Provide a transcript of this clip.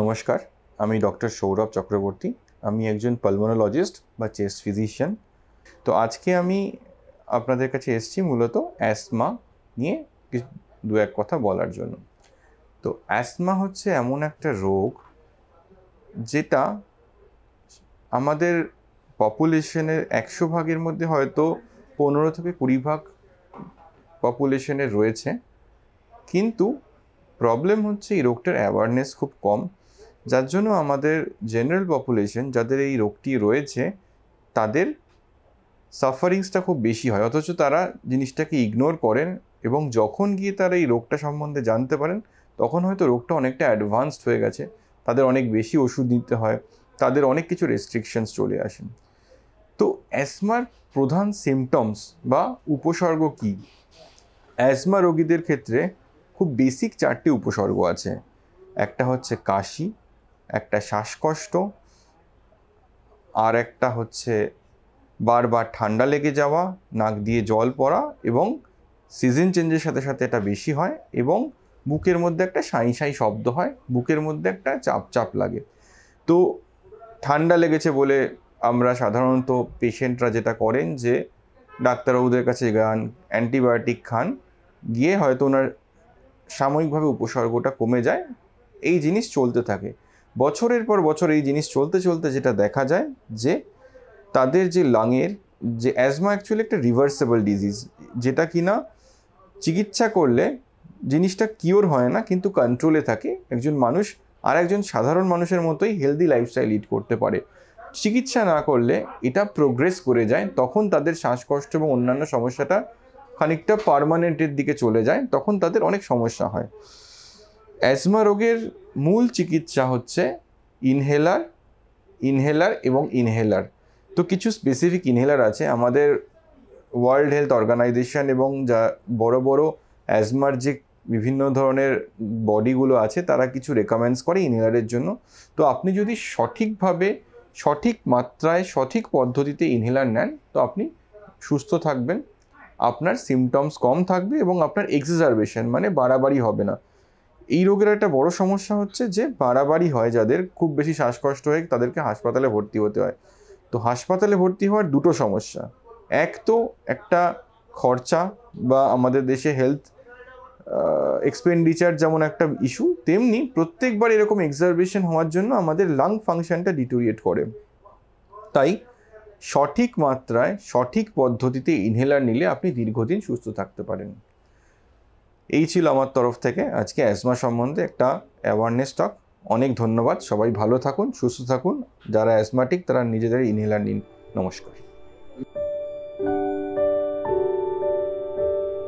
নমস্কার আমি ডক্টর সৌরভ চক্রবর্তী আমি একজন পালমোনোলজিস্ট বা চেস্ট ফিজিশিয়ান তো আজকে আমি আপনাদের কাছে এসছি মূলত অ্যাসমা নিয়ে দু এক কথা বলার জন্য তো অ্যাসমা হচ্ছে এমন একটা রোগ যেটা আমাদের পপুলেশনের একশো ভাগের মধ্যে হয়তো পনেরো থেকে কুড়ি ভাগ পপুলেশনে রয়েছে কিন্তু প্রবলেম হচ্ছে এই রোগটার অ্যাওয়ারনেস খুব কম যার জন্য আমাদের জেনারেল পপুলেশন যাদের এই রোগটি রয়েছে তাদের সাফারিংসটা খুব বেশি হয় অথচ তারা জিনিসটাকে ইগনোর করেন এবং যখন গিয়ে তারা এই রোগটা সম্বন্ধে জানতে পারেন তখন হয়তো রোগটা অনেকটা অ্যাডভান্সড হয়ে গেছে তাদের অনেক বেশি ওষুধ নিতে হয় তাদের অনেক কিছু রেস্ট্রিকশনস চলে আসেন তো অ্যাসমার প্রধান সিমটমস বা উপসর্গ কী অ্যাসমা রোগীদের ক্ষেত্রে খুব বেসিক চারটি উপসর্গ আছে একটা হচ্ছে কাশি একটা শ্বাসকষ্ট আর একটা হচ্ছে বারবার ঠান্ডা লেগে যাওয়া নাক দিয়ে জল পড়া এবং সিজন চেঞ্জের সাথে সাথে এটা বেশি হয় এবং বুকের মধ্যে একটা সাঁই সাঁই শব্দ হয় বুকের মধ্যে একটা চাপ চাপ লাগে তো ঠান্ডা লেগেছে বলে আমরা সাধারণত পেশেন্টরা যেটা করেন যে ডাক্তারবাবুদের কাছে গান অ্যান্টিবায়োটিক খান গিয়ে হয়তো ওনার সাময়িকভাবে উপসর্গটা কমে যায় এই জিনিস চলতে থাকে বছরের পর বছর এই জিনিস চলতে চলতে যেটা দেখা যায় যে তাদের যে লাঙের যে অ্যাজমা অ্যাকচুয়ালি একটা রিভার্সেবল ডিজিজ যেটা কি না চিকিৎসা করলে জিনিসটা কিওর হয় না কিন্তু কন্ট্রোলে থাকে একজন মানুষ আর একজন সাধারণ মানুষের মতোই হেলদি লাইফস্টাইল লিড করতে পারে চিকিৎসা না করলে এটা প্রোগ্রেস করে যায় তখন তাদের শ্বাসকষ্ট এবং অন্যান্য সমস্যাটা খানিকটা পারমানেন্টের দিকে চলে যায় তখন তাদের অনেক সমস্যা হয় অ্যাজমা রোগের মূল চিকিৎসা হচ্ছে ইনহেলার ইনহেলার এবং ইনহেলার তো কিছু স্পেসিফিক ইনহেলার আছে আমাদের ওয়ার্ল্ড হেলথ অর্গানাইজেশন এবং যা বড় বড় অ্যাজমার যে বিভিন্ন ধরনের বডিগুলো আছে তারা কিছু রেকমেন্ডস করে ইনহেলারের জন্য তো আপনি যদি সঠিকভাবে সঠিক মাত্রায় সঠিক পদ্ধতিতে ইনহেলার নেন তো আপনি সুস্থ থাকবেন আপনার সিমটমস কম থাকবে এবং আপনার এক্সিজারবেশন মানে বাড়াবাড়ি হবে না এই রোগের একটা বড় সমস্যা হচ্ছে যে বাড়াবাড়ি হয় যাদের খুব বেশি শ্বাসকষ্ট হয়ে তাদেরকে হাসপাতালে ভর্তি হতে হয় তো হাসপাতালে ভর্তি হওয়ার দুটো সমস্যা এক তো একটা খরচা বা আমাদের দেশে হেলথ এক্সপেন্ডিচার যেমন একটা ইস্যু তেমনি প্রত্যেকবার এরকম এক্সারভেশন হওয়ার জন্য আমাদের লাং ফাংশনটা ডিটোরিয়েট করে তাই সঠিক মাত্রায় সঠিক পদ্ধতিতে ইনহেলার নিলে আপনি দীর্ঘদিন সুস্থ থাকতে পারেন এই ছিল আমার তরফ থেকে আজকে অ্যাজমা সম্বন্ধে একটা অ্যাওয়ারনেস টক অনেক ধন্যবাদ সবাই ভালো থাকুন সুস্থ থাকুন যারা অ্যাজমাটিক তারা নিজেদের ইনহেলার নিন নমস্কার